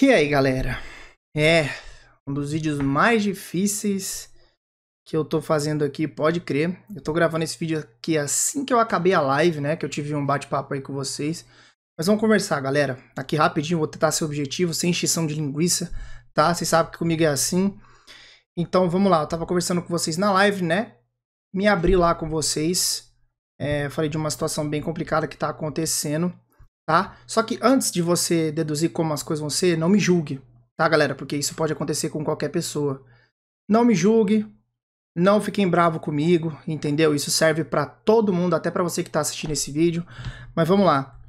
E aí, galera? É um dos vídeos mais difíceis que eu tô fazendo aqui, pode crer. Eu tô gravando esse vídeo aqui assim que eu acabei a live, né? Que eu tive um bate-papo aí com vocês. Mas vamos conversar, galera. Aqui rapidinho, vou tentar ser objetivo, sem extinção de linguiça, tá? Vocês sabem que comigo é assim. Então, vamos lá. Eu tava conversando com vocês na live, né? Me abri lá com vocês. É, falei de uma situação bem complicada que tá acontecendo tá? Só que antes de você deduzir como as coisas vão ser, não me julgue, tá, galera? Porque isso pode acontecer com qualquer pessoa. Não me julgue, não fiquem bravo comigo, entendeu? Isso serve para todo mundo, até para você que tá assistindo esse vídeo. Mas vamos lá.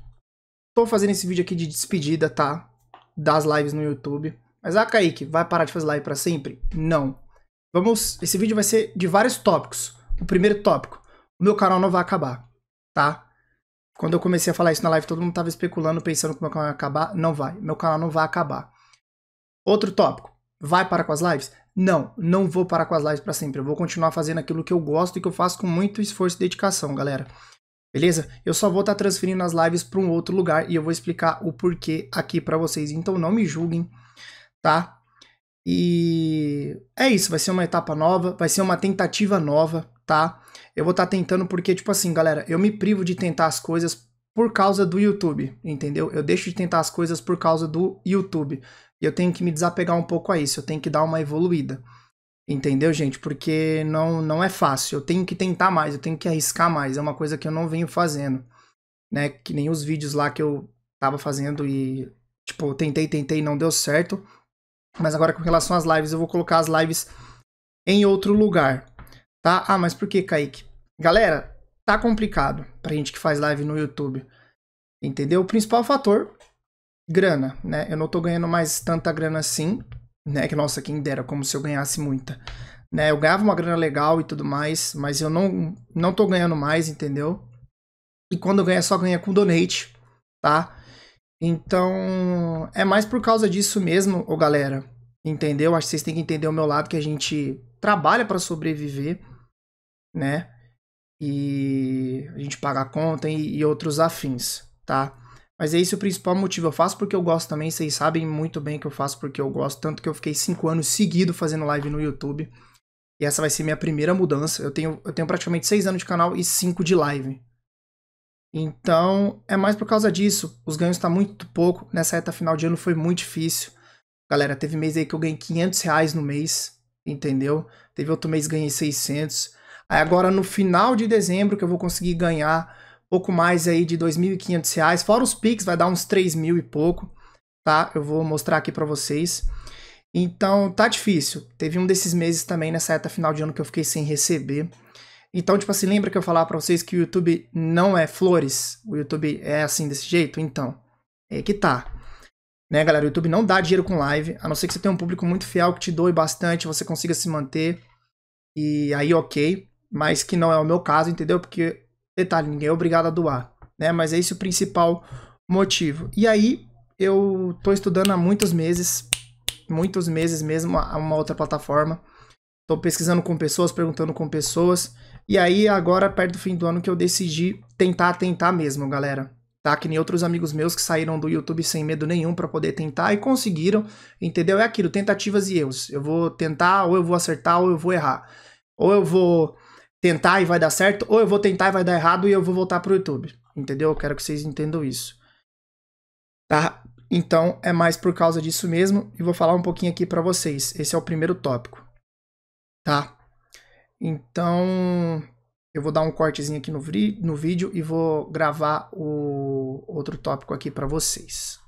Tô fazendo esse vídeo aqui de despedida, tá? Das lives no YouTube. Mas ah, Kaique, vai parar de fazer live para sempre? Não. Vamos, esse vídeo vai ser de vários tópicos. O primeiro tópico, o meu canal não vai acabar, tá? Quando eu comecei a falar isso na live, todo mundo estava especulando, pensando que meu canal ia acabar. Não vai. Meu canal não vai acabar. Outro tópico. Vai parar com as lives? Não, não vou parar com as lives para sempre. Eu vou continuar fazendo aquilo que eu gosto e que eu faço com muito esforço e dedicação, galera. Beleza? Eu só vou estar tá transferindo as lives para um outro lugar e eu vou explicar o porquê aqui para vocês. Então não me julguem, tá? E é isso, vai ser uma etapa nova, vai ser uma tentativa nova, tá? Eu vou estar tá tentando porque, tipo assim, galera, eu me privo de tentar as coisas por causa do YouTube, entendeu? Eu deixo de tentar as coisas por causa do YouTube. E eu tenho que me desapegar um pouco a isso, eu tenho que dar uma evoluída. Entendeu, gente? Porque não, não é fácil. Eu tenho que tentar mais, eu tenho que arriscar mais. É uma coisa que eu não venho fazendo. Né? Que nem os vídeos lá que eu tava fazendo e, tipo, tentei, tentei, tentei, não deu certo. Mas agora com relação às lives, eu vou colocar as lives em outro lugar, tá? Ah, mas por que, Kaique? Galera, tá complicado pra gente que faz live no YouTube. Entendeu? O principal fator, grana, né? Eu não tô ganhando mais tanta grana assim, né? Que nossa, quem dera, como se eu ganhasse muita. Né? Eu ganhava uma grana legal e tudo mais, mas eu não não tô ganhando mais, entendeu? E quando ganha só ganha com donate, tá? Então, é mais por causa disso mesmo, ô galera. Entendeu? Acho que vocês têm que entender o meu lado que a gente trabalha para sobreviver, né? E a gente paga a conta e, e, outros afins, tá? Mas é esse o principal motivo. Eu faço porque eu gosto também, vocês sabem muito bem que eu faço porque eu gosto. Tanto que eu fiquei cinco anos seguido fazendo live no YouTube. E essa vai ser minha primeira mudança. Eu tenho, eu tenho praticamente seis anos de canal e cinco de live. Então, é mais por causa disso. Os ganhos tá muito pouco. Nessa reta final de ano foi muito difícil. Galera, teve mês aí que eu ganhei 500 reais no mês, entendeu? Teve outro mês que ganhei 600. Aí agora no final de dezembro que eu vou conseguir ganhar pouco mais aí de 2.500 reais. Fora os Pix, vai dar uns 3.000 mil e pouco, tá? Eu vou mostrar aqui para vocês. Então, tá difícil. Teve um desses meses também nessa reta final de ano que eu fiquei sem receber. Então, tipo assim, lembra que eu falava pra vocês que o YouTube não é flores? O YouTube é assim, desse jeito? Então, é que tá. Né, galera? O YouTube não dá dinheiro com live, a não ser que você tenha um público muito fiel que te doe bastante, você consiga se manter. E aí, ok. Mas que não é o meu caso, entendeu? Porque, detalhe, ninguém é obrigado a doar. Né? Mas é esse o principal motivo. E aí, eu tô estudando há muitos meses, muitos meses mesmo, a uma outra plataforma. Tô pesquisando com pessoas, perguntando com pessoas. E aí, agora, perto do fim do ano, que eu decidi tentar, tentar mesmo, galera. Tá? Que nem outros amigos meus que saíram do YouTube sem medo nenhum para poder tentar e conseguiram, entendeu? É aquilo, tentativas e erros. Eu vou tentar, ou eu vou acertar, ou eu vou errar. Ou eu vou tentar e vai dar certo, ou eu vou tentar e vai dar errado e eu vou voltar pro YouTube, entendeu? Eu quero que vocês entendam isso. Tá? Então, é mais por causa disso mesmo e vou falar um pouquinho aqui para vocês. Esse é o primeiro tópico. Tá? Então, eu vou dar um cortezinho aqui no, no vídeo e vou gravar o outro tópico aqui para vocês.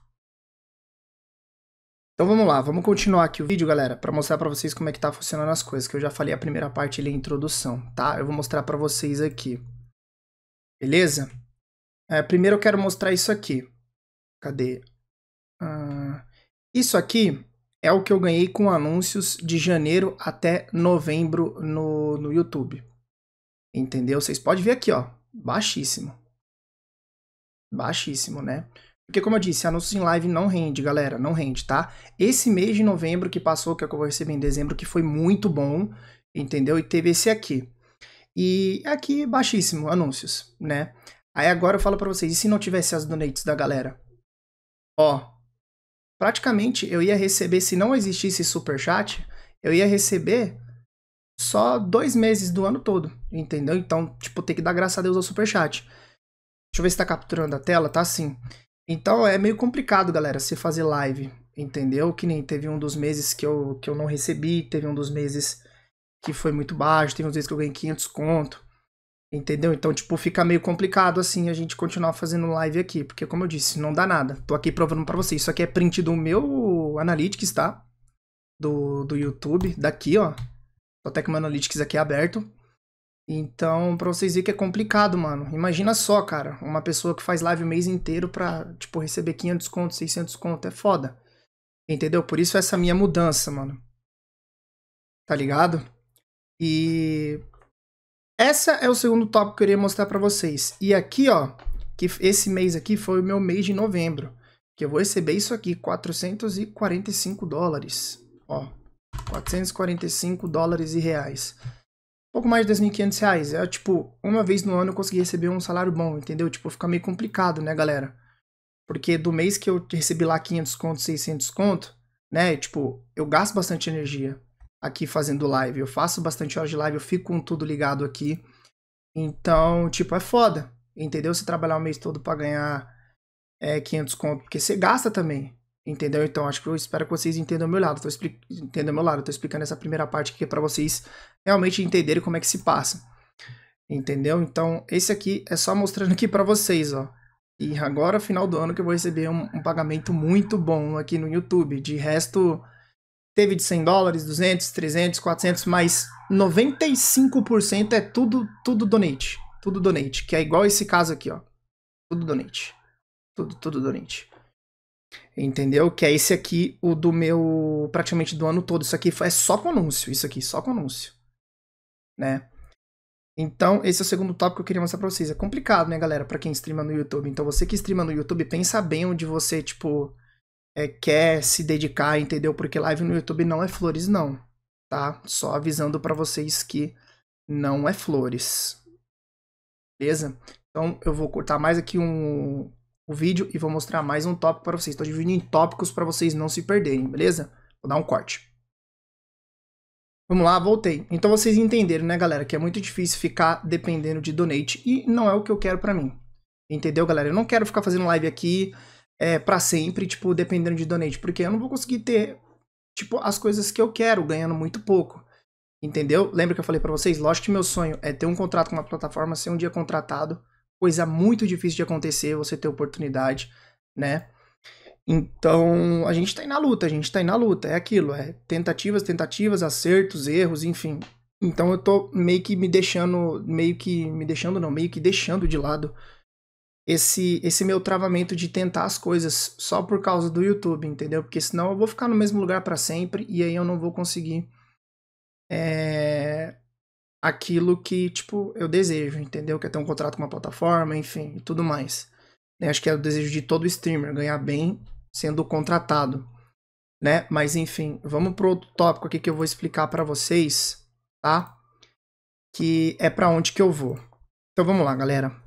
Então vamos lá, vamos continuar aqui o vídeo, galera, para mostrar para vocês como é que tá funcionando as coisas, que eu já falei a primeira parte ali, a introdução, tá? Eu vou mostrar para vocês aqui. Beleza? É, primeiro eu quero mostrar isso aqui. Cadê? Ah, isso aqui é o que eu ganhei com anúncios de janeiro até novembro no, no YouTube. Entendeu? Vocês podem ver aqui, ó. Baixíssimo. Baixíssimo, né? Porque, como eu disse, anúncios em live não rende, galera. Não rende, tá? Esse mês de novembro que passou, que, eu vou receber em dezembro, que foi muito bom, entendeu? E teve esse aqui. E é aqui, baixíssimo, anúncios, né? Aí agora eu falo para vocês, e se não tivesse as donates da galera? Ó, praticamente eu ia receber, se não existisse super chat, eu ia receber só dois meses do ano todo, entendeu? Então, tipo, tem que dar graça a Deus ao super chat. Deixa eu ver se tá capturando a tela, tá sim. Então é meio complicado, galera, se fazer live, entendeu? Que nem teve um dos meses que eu, que eu não recebi, teve um dos meses que foi muito baixo, teve uns meses que eu ganhei 500 conto. Entendeu? Então, tipo, fica meio complicado assim a gente continuar fazendo live aqui, porque como eu disse, não dá nada. Tô aqui provando para vocês. Isso aqui é print do meu Analytics, tá? Do, do YouTube, daqui, ó. Tô até com o Analytics aqui aberto. Então, pra vocês verem que é complicado, mano. Imagina só, cara, uma pessoa que faz live o mês inteiro pra, tipo, receber 500 conto, 600 conto, é foda. Entendeu? Por isso essa minha mudança, mano. Tá ligado? E essa é o segundo tópico que eu queria mostrar para vocês. E aqui, ó, que esse mês aqui foi o meu mês de novembro, que eu vou receber isso aqui, 445 dólares, ó, 445 dólares e reais. Pouco mais de 2.500 reais. É tipo, uma vez no ano eu consegui receber um salário bom, entendeu? Tipo, fica meio complicado, né, galera? Porque do mês que eu recebi lá 500 conto, 600 conto, né? Tipo, eu gasto bastante energia aqui fazendo live. Eu faço bastante horas de live, eu fico com tudo ligado aqui. Então, tipo, é foda, entendeu? Você trabalhar o mês todo para ganhar é, 500 conto, porque você gasta também, entendeu? Então, acho que eu espero que vocês entendam o meu lado. Tô expli... meu lado, eu tô explicando essa primeira parte aqui para vocês realmente entenderem como é que se passa. Entendeu? Então, esse aqui é só mostrando aqui para vocês, ó. E agora, final do ano, que eu vou receber um, um pagamento muito bom aqui no YouTube. De resto, teve de 100 dólares, 200, 300, 400, mas 95% é tudo, tudo donate. Tudo donate, que é igual esse caso aqui, ó. Tudo donate. Tudo, tudo donate. Entendeu? Que é esse aqui, o do meu, praticamente do ano todo. Isso aqui é só com anúncio, isso aqui, só com anúncio. Né? Então, esse é o segundo tópico que eu queria mostrar pra vocês. É complicado, né, galera, pra quem streama no YouTube. Então, você que streama no YouTube, pensa bem onde você, tipo, é, quer se dedicar, entendeu? Porque live no YouTube não é flores, não, tá? Só avisando para vocês que não é flores, beleza? Então eu vou cortar mais aqui um, um vídeo e vou mostrar mais um tópico para vocês. Estou dividindo em tópicos para vocês não se perderem, beleza? Vou dar um corte. Vamos lá, voltei. Então vocês entenderam, né, galera, que é muito difícil ficar dependendo de donate e não é o que eu quero para mim. Entendeu, galera? Eu não quero ficar fazendo live aqui é, para sempre, tipo, dependendo de donate. Porque eu não vou conseguir ter, tipo, as coisas que eu quero ganhando muito pouco. Entendeu? Lembra que eu falei para vocês? Lógico que meu sonho é ter um contrato com uma plataforma, ser um dia contratado. Coisa muito difícil de acontecer, você ter oportunidade, né? Então, a gente tá aí na luta, a gente tá aí na luta. É aquilo, é tentativas, tentativas, acertos, erros, enfim. Então eu tô meio que me deixando, meio que me deixando não, meio que deixando de lado esse, esse meu travamento de tentar as coisas só por causa do YouTube, entendeu? Porque senão eu vou ficar no mesmo lugar para sempre e aí eu não vou conseguir é, aquilo que, tipo, eu desejo, entendeu? Que é ter um contrato com uma plataforma, enfim, e tudo mais. Né? acho que é o desejo de todo streamer, ganhar bem sendo contratado, né? Mas enfim, vamos pro outro tópico aqui que eu vou explicar para vocês, tá? Que é para onde que eu vou. Então vamos lá, galera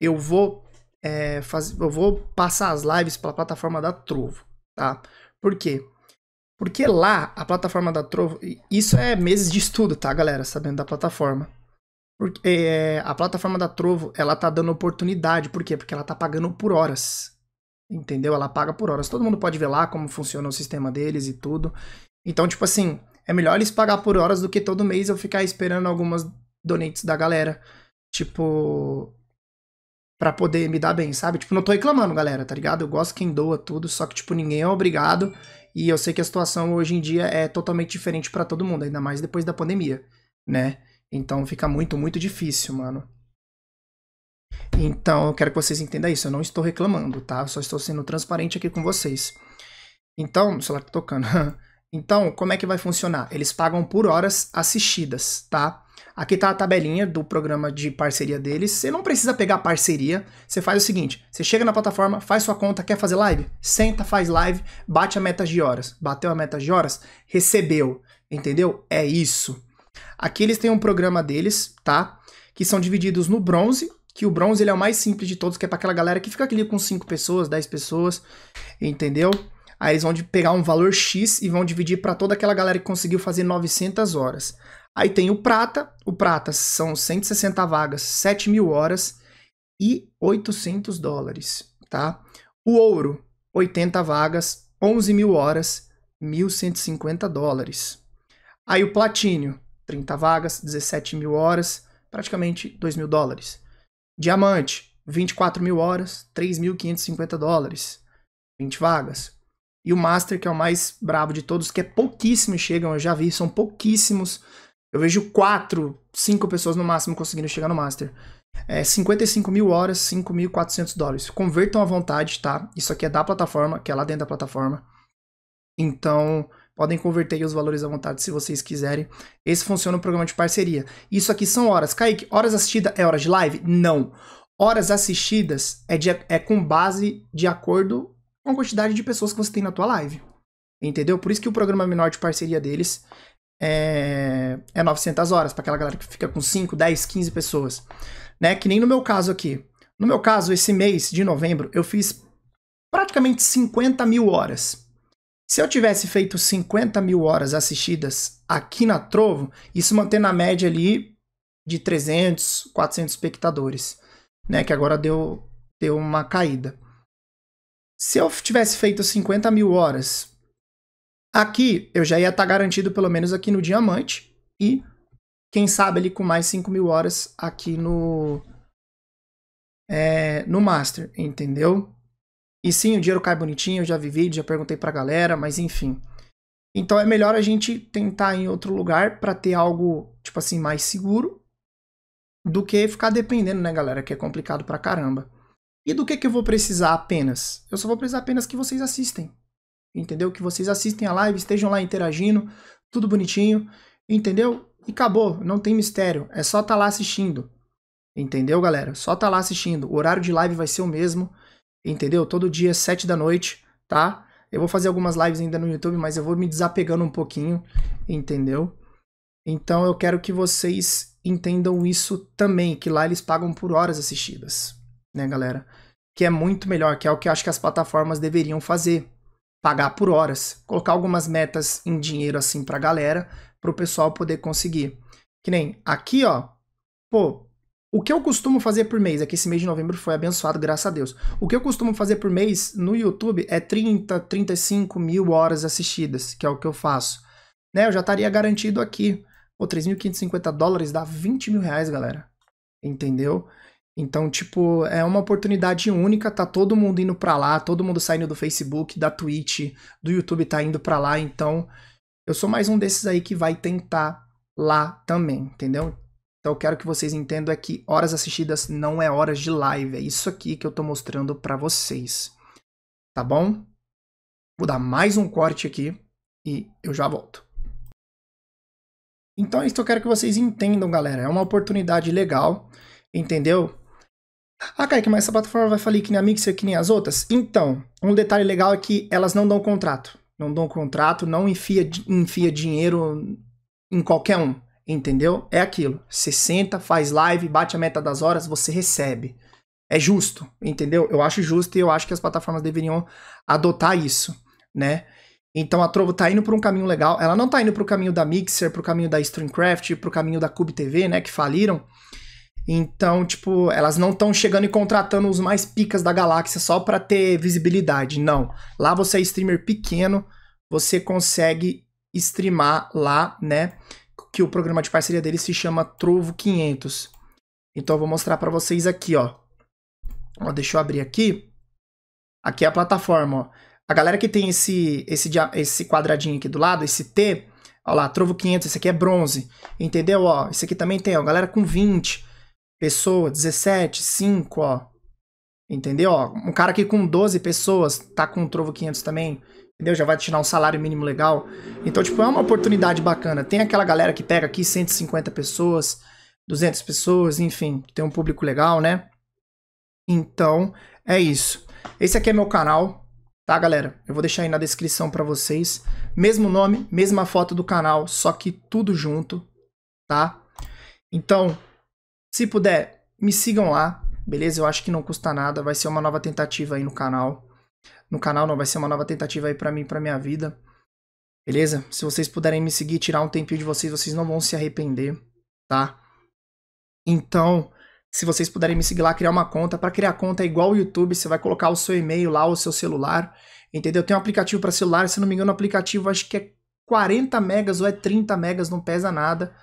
eu vou é, eu vou passar as lives para a plataforma da Trovo, tá? Por quê? Porque lá a plataforma da Trovo, isso é meses de estudo, tá, galera? Sabendo da plataforma. Porque eh, é, a plataforma da Trovo, ela tá dando oportunidade, por quê? Porque ela tá pagando por horas. Entendeu? Ela paga por horas. Todo mundo pode ver lá como funciona o sistema deles e tudo. Então, tipo assim, é melhor eles pagar por horas do que todo mês eu ficar esperando algumas donates da galera. Tipo, para poder me dar bem, sabe? Tipo, não tô reclamando, galera, tá ligado? Eu gosto quem doa tudo, só que, tipo, ninguém é obrigado. E eu sei que a situação hoje em dia é totalmente diferente para todo mundo, ainda mais depois da pandemia, né? Então fica muito, muito difícil, mano. Então eu quero que vocês entendam isso. Eu não estou reclamando, tá? Eu só estou sendo transparente aqui com vocês. Então, o celular tô tá tocando. Então, como é que vai funcionar? Eles pagam por horas assistidas, tá? Aqui está a tabelinha do programa de parceria deles. Você não precisa pegar parceria. Você faz o seguinte: você chega na plataforma, faz sua conta, quer fazer live? Senta, faz live, bate a meta de horas. Bateu a meta de horas? Recebeu. Entendeu? É isso. Aqui eles têm um programa deles, tá? Que são divididos no bronze, que o bronze ele é o mais simples de todos, que é para aquela galera que fica ali com 5 pessoas, 10 pessoas, entendeu? Aí eles vão pegar um valor X e vão dividir para toda aquela galera que conseguiu fazer 900 horas. Aí tem o prata, o prata são 160 vagas, 7 mil horas e 800 dólares, tá? O ouro, 80 vagas, 11 mil horas, 1.150 dólares. Aí o platínio, 30 vagas, 17 mil horas, praticamente 2 mil dólares. Diamante, 24 mil horas, 3.550 dólares. 20 vagas e o Master, que é o mais bravo de todos, que é pouquíssimo chegam, eu já vi, são pouquíssimos. Eu vejo quatro, cinco pessoas no máximo conseguindo chegar no Master. É 55 mil horas, 5.400 dólares. Convertam à vontade, tá? Isso aqui é da plataforma, que é lá dentro da plataforma. Então, podem converter os valores à vontade se vocês quiserem. Esse funciona o programa de parceria. Isso aqui são horas. Kaique, horas assistidas é hora de live? Não. Horas assistidas é, de, é com base de acordo com a quantidade de pessoas que você tem na tua live. Entendeu? Por isso que o programa menor de parceria deles é, é 900 horas, para aquela galera que fica com 5, 10, 15 pessoas. Né? Que nem no meu caso aqui. No meu caso, esse mês de novembro, eu fiz praticamente 50 mil horas. Se eu tivesse feito 50 mil horas assistidas aqui na Trovo, isso mantendo na média ali de 300, 400 espectadores, né? Que agora deu, deu uma caída se eu tivesse feito 50 mil horas aqui, eu já ia estar tá garantido pelo menos aqui no diamante e quem sabe ali com mais 5 mil horas aqui no, é, no master, entendeu? E sim, o dinheiro cai bonitinho, eu já vi vídeo, já perguntei pra galera, mas enfim. Então é melhor a gente tentar em outro lugar para ter algo, tipo assim, mais seguro do que ficar dependendo, né, galera? Que é complicado pra caramba. E do que, que eu vou precisar apenas? Eu só vou precisar apenas que vocês assistem. Entendeu? Que vocês assistem a live, estejam lá interagindo, tudo bonitinho. Entendeu? E acabou, não tem mistério. É só tá lá assistindo. Entendeu, galera? Só tá lá assistindo. O horário de live vai ser o mesmo. Entendeu? Todo dia, 7 da noite, tá? Eu vou fazer algumas lives ainda no YouTube, mas eu vou me desapegando um pouquinho, entendeu? Então eu quero que vocês entendam isso também, que lá eles pagam por horas assistidas né, galera? Que é muito melhor, que é o que eu acho que as plataformas deveriam fazer. Pagar por horas, colocar algumas metas em dinheiro assim pra galera, pro pessoal poder conseguir. Que nem aqui, ó. Pô, o que eu costumo fazer por mês, é que esse mês de novembro foi abençoado, graças a Deus. O que eu costumo fazer por mês no YouTube é 30, 35 mil horas assistidas, que é o que eu faço. Né, eu já estaria garantido aqui. Pô, 3.550 dólares dá 20 mil reais, galera. Entendeu? Então, tipo, é uma oportunidade única, tá todo mundo indo para lá, todo mundo saindo do Facebook, da Twitch, do YouTube tá indo para lá, então eu sou mais um desses aí que vai tentar lá também, entendeu? Então eu quero que vocês entendam é que horas assistidas não é horas de live, é isso aqui que eu tô mostrando para vocês. Tá bom? Vou dar mais um corte aqui e eu já volto. Então, é isso eu quero que vocês entendam, galera. É uma oportunidade legal, entendeu? Ah, Kaique, mas essa plataforma vai falir que nem a Mixer, que nem as outras? Então, um detalhe legal é que elas não dão contrato. Não dão contrato, não enfia, enfia dinheiro em qualquer um, entendeu? É aquilo. Você senta, faz live, bate a meta das horas, você recebe. É justo, entendeu? Eu acho justo e eu acho que as plataformas deveriam adotar isso, né? Então a Trovo tá indo por um caminho legal. Ela não tá indo pro caminho da Mixer, pro caminho da Streamcraft, pro caminho da Cube TV, né, que faliram então, tipo, elas não estão chegando e contratando os mais picas da galáxia só para ter visibilidade. Não. Lá você é streamer pequeno, você consegue streamar lá, né? Que o programa de parceria dele se chama Trovo 500. Então eu vou mostrar para vocês aqui, ó. ó. Deixa eu abrir aqui. Aqui é a plataforma, ó. A galera que tem esse, esse, esse quadradinho aqui do lado, esse T, ó lá, Trovo 500, esse aqui é bronze, entendeu? Ó, esse aqui também tem, ó, galera com 20, pessoa, 17, 5, ó. Entendeu? Ó, um cara aqui com 12 pessoas tá com um trovo 500 também. Entendeu? Já vai tirar um salário mínimo legal. Então, tipo, é uma oportunidade bacana. Tem aquela galera que pega aqui 150 pessoas, 200 pessoas, enfim, tem um público legal, né? Então, é isso. Esse aqui é meu canal, tá, galera? Eu vou deixar aí na descrição para vocês. Mesmo nome, mesma foto do canal, só que tudo junto, tá? Então, se puder, me sigam lá, beleza? Eu acho que não custa nada, vai ser uma nova tentativa aí no canal. No canal não, vai ser uma nova tentativa aí para mim, para minha vida. Beleza? Se vocês puderem me seguir, tirar um tempinho de vocês, vocês não vão se arrepender, tá? Então, se vocês puderem me seguir lá, criar uma conta. Para criar conta é igual o YouTube, você vai colocar o seu e-mail lá, o seu celular, entendeu? Tem um aplicativo para celular, se não me engano, o aplicativo acho que é 40 megas ou é 30 megas, não pesa nada.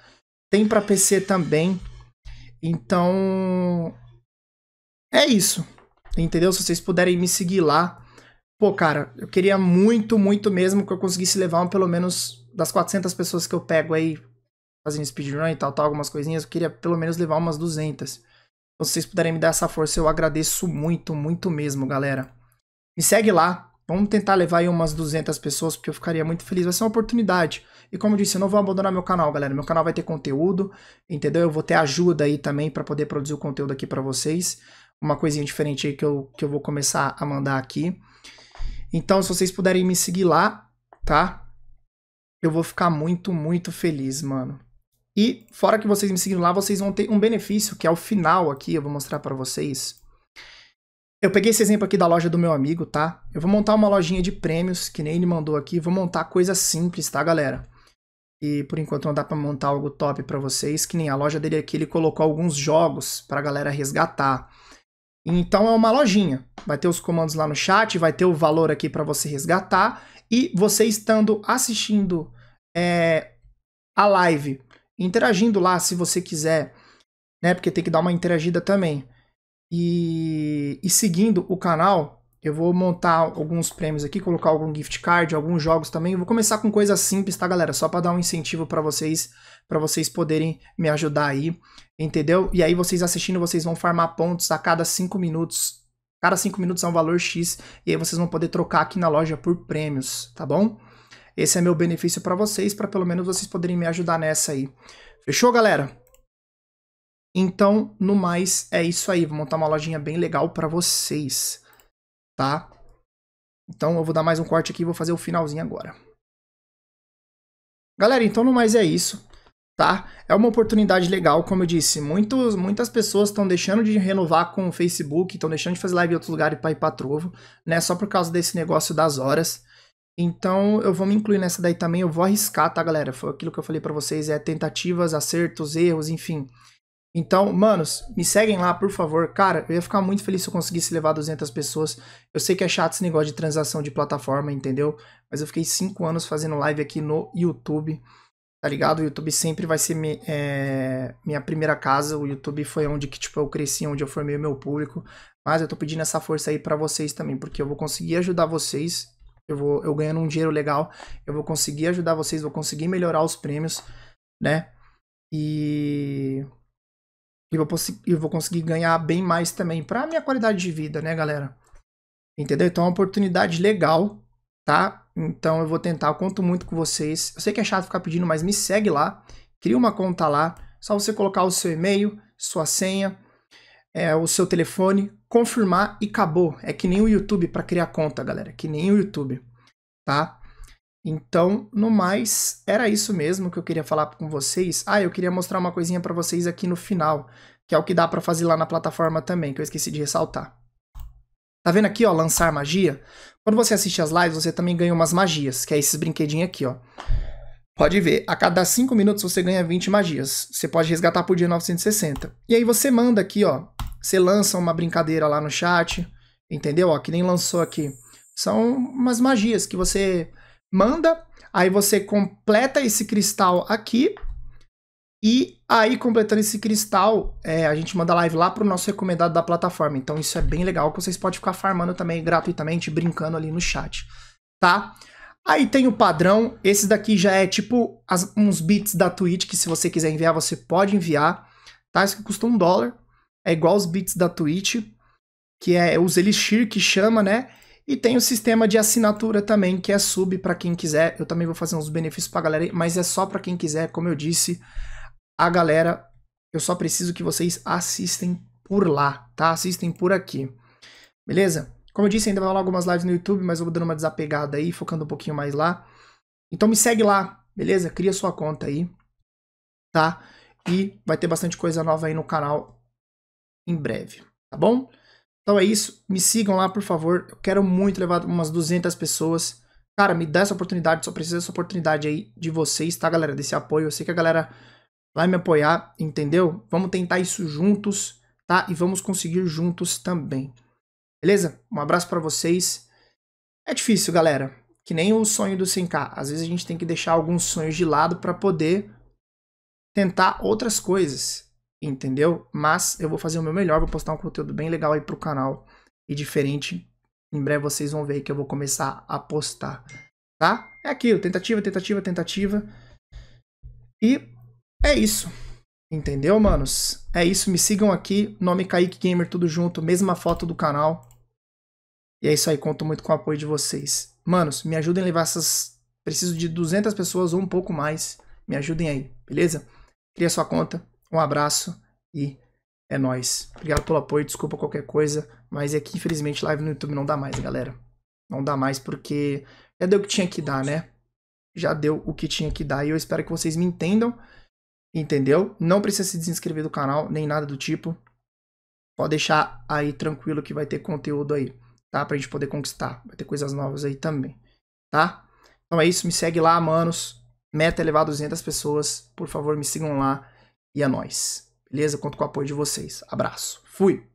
Tem para PC também, então. É isso. Entendeu? Se vocês puderem me seguir lá. Pô, cara, eu queria muito, muito mesmo que eu conseguisse levar um, pelo menos das 400 pessoas que eu pego aí fazendo speedrun e tal, tal, algumas coisinhas. Eu queria pelo menos levar umas 200. Então, se vocês puderem me dar essa força, eu agradeço muito, muito mesmo, galera. Me segue lá, Vamos tentar levar aí umas 200 pessoas, porque eu ficaria muito feliz. Vai ser uma oportunidade. E como eu disse, eu não vou abandonar meu canal, galera. Meu canal vai ter conteúdo, entendeu? Eu vou ter ajuda aí também para poder produzir o conteúdo aqui para vocês. Uma coisinha diferente aí que eu, que eu vou começar a mandar aqui. Então, se vocês puderem me seguir lá, tá? Eu vou ficar muito, muito feliz, mano. E fora que vocês me seguirem lá, vocês vão ter um benefício, que é o final aqui. Eu vou mostrar para vocês. Eu peguei esse exemplo aqui da loja do meu amigo, tá? Eu vou montar uma lojinha de prêmios, que nem ele mandou aqui. Vou montar coisa simples, tá, galera? E por enquanto não dá para montar algo top para vocês, que nem a loja dele aqui, ele colocou alguns jogos para galera resgatar. Então é uma lojinha. Vai ter os comandos lá no chat, vai ter o valor aqui para você resgatar. E você estando assistindo é, a live, interagindo lá se você quiser, né? Porque tem que dar uma interagida também. E, e seguindo o canal, eu vou montar alguns prêmios aqui, colocar algum gift card, alguns jogos também. Eu vou começar com coisa simples, tá, galera? Só para dar um incentivo para vocês, para vocês poderem me ajudar aí, entendeu? E aí vocês assistindo, vocês vão farmar pontos a cada 5 minutos cada 5 minutos é um valor X e aí vocês vão poder trocar aqui na loja por prêmios, tá bom? Esse é meu benefício para vocês, para pelo menos vocês poderem me ajudar nessa aí. Fechou, galera? Então, no mais, é isso aí. Vou montar uma lojinha bem legal para vocês, tá? Então, eu vou dar mais um corte aqui e vou fazer o finalzinho agora. Galera, então no mais é isso, tá? É uma oportunidade legal, como eu disse. Muitos, muitas pessoas estão deixando de renovar com o Facebook, estão deixando de fazer live em outros lugares para ir para Trovo, né? Só por causa desse negócio das horas. Então, eu vou me incluir nessa daí também. Eu vou arriscar, tá, galera? Foi aquilo que eu falei para vocês: é tentativas, acertos, erros, enfim. Então, manos, me seguem lá, por favor. Cara, eu ia ficar muito feliz se eu conseguisse levar 200 pessoas. Eu sei que é chato esse negócio de transação de plataforma, entendeu? Mas eu fiquei 5 anos fazendo live aqui no YouTube, tá ligado? O YouTube sempre vai ser me, é, minha primeira casa. O YouTube foi onde que, tipo, eu cresci, onde eu formei o meu público. Mas eu tô pedindo essa força aí para vocês também, porque eu vou conseguir ajudar vocês. Eu vou eu ganhando um dinheiro legal, eu vou conseguir ajudar vocês, vou conseguir melhorar os prêmios, né? E e vou, vou conseguir ganhar bem mais também para minha qualidade de vida, né, galera? Entendeu? Então é uma oportunidade legal, tá? Então eu vou tentar, eu conto muito com vocês. Eu sei que é chato ficar pedindo, mas me segue lá. Cria uma conta lá. Só você colocar o seu e-mail, sua senha, é, o seu telefone, confirmar e acabou. É que nem o YouTube para criar conta, galera. Que nem o YouTube, tá? Então, no mais, era isso mesmo que eu queria falar com vocês. Ah, eu queria mostrar uma coisinha para vocês aqui no final, que é o que dá para fazer lá na plataforma também, que eu esqueci de ressaltar. Tá vendo aqui, ó, lançar magia? Quando você assiste as lives, você também ganha umas magias, que é esses brinquedinhos aqui, ó. Pode ver, a cada 5 minutos você ganha 20 magias. Você pode resgatar por dia 960. E aí você manda aqui, ó. Você lança uma brincadeira lá no chat, entendeu? Ó, que nem lançou aqui. São umas magias que você manda, aí você completa esse cristal aqui, e aí, completando esse cristal, é, a gente manda live lá pro nosso recomendado da plataforma. Então isso é bem legal, que vocês podem ficar farmando também gratuitamente, brincando ali no chat, tá? Aí tem o padrão, esse daqui já é tipo as, uns bits da Twitch, que se você quiser enviar, você pode enviar, tá? Isso que custa um dólar, é igual os bits da Twitch, que é os Elixir que chama, né? E tem o sistema de assinatura também, que é sub para quem quiser. Eu também vou fazer uns benefícios para galera, mas é só para quem quiser, como eu disse. A galera, eu só preciso que vocês assistem por lá, tá? Assistem por aqui. Beleza? Como eu disse, ainda vai rolar algumas lives no YouTube, mas eu vou dando uma desapegada aí, focando um pouquinho mais lá. Então me segue lá, beleza? Cria sua conta aí, tá? E vai ter bastante coisa nova aí no canal em breve, tá bom? Então é isso. Me sigam lá, por favor. Eu quero muito levar umas 200 pessoas. Cara, me dá essa oportunidade. Só precisa dessa oportunidade aí de vocês, tá, galera? Desse apoio. Eu sei que a galera vai me apoiar, entendeu? Vamos tentar isso juntos, tá? E vamos conseguir juntos também. Beleza? Um abraço para vocês. É difícil, galera. Que nem o sonho do 100k. Às vezes a gente tem que deixar alguns sonhos de lado para poder tentar outras coisas entendeu? Mas eu vou fazer o meu melhor, vou postar um conteúdo bem legal aí pro canal e diferente. Em breve vocês vão ver que eu vou começar a postar, tá? É aquilo, tentativa, tentativa, tentativa. E é isso. Entendeu, manos? É isso, me sigam aqui, nome Kaique Gamer, tudo junto, mesma foto do canal. E é isso aí, conto muito com o apoio de vocês. Manos, me ajudem a levar essas... Preciso de 200 pessoas ou um pouco mais. Me ajudem aí, beleza? Cria sua conta, um abraço e é nós. Obrigado pelo apoio, desculpa qualquer coisa, mas é que infelizmente live no YouTube não dá mais, galera. Não dá mais porque já deu o que tinha que dar, né? Já deu o que tinha que dar e eu espero que vocês me entendam, entendeu? Não precisa se desinscrever do canal, nem nada do tipo. Pode deixar aí tranquilo que vai ter conteúdo aí, tá? Pra gente poder conquistar. Vai ter coisas novas aí também, tá? Então é isso, me segue lá, manos. Meta é a 200 pessoas. Por favor, me sigam lá e é nós. Beleza? Conto com o apoio de vocês. Abraço. Fui.